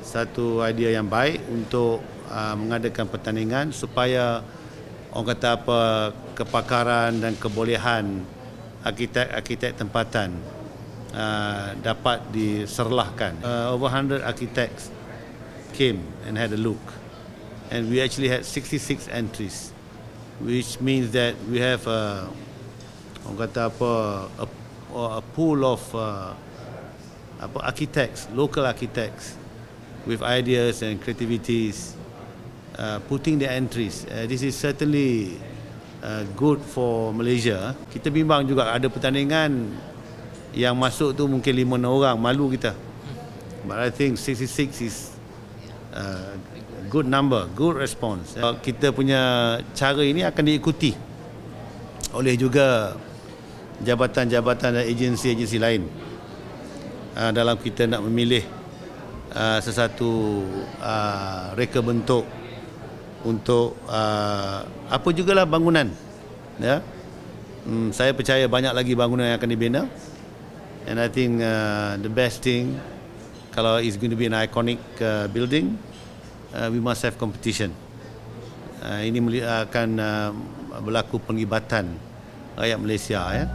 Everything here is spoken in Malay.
satu idea yang baik untuk uh, mengadakan pertandingan supaya orang kata apa kepakaran dan kebolehan arkitek-arkitek tempatan uh, dapat diserlahkan. Uh, over 100 architects came and had a look and we actually had 66 entries which means that we have a orang kata apa a, a pool of uh, apa architects local architects with ideas and creativities, uh, putting the entries. Uh, this is certainly uh, good for Malaysia. Kita bimbang juga ada pertandingan yang masuk tu mungkin lima orang, malu kita. But I think 66 is uh, good number, good response. Uh, kita punya cara ini akan diikuti oleh juga jabatan-jabatan dan agensi-agensi lain uh, dalam kita nak memilih uh, sesuatu uh, reka bentuk untuk uh, apa jugalah bangunan ya hmm, saya percaya banyak lagi bangunan yang akan dibina and i think uh, the best thing kalau is going to be an iconic uh, building uh, we must have competition uh, ini akan uh, berlaku penglibatan rakyat Malaysia ya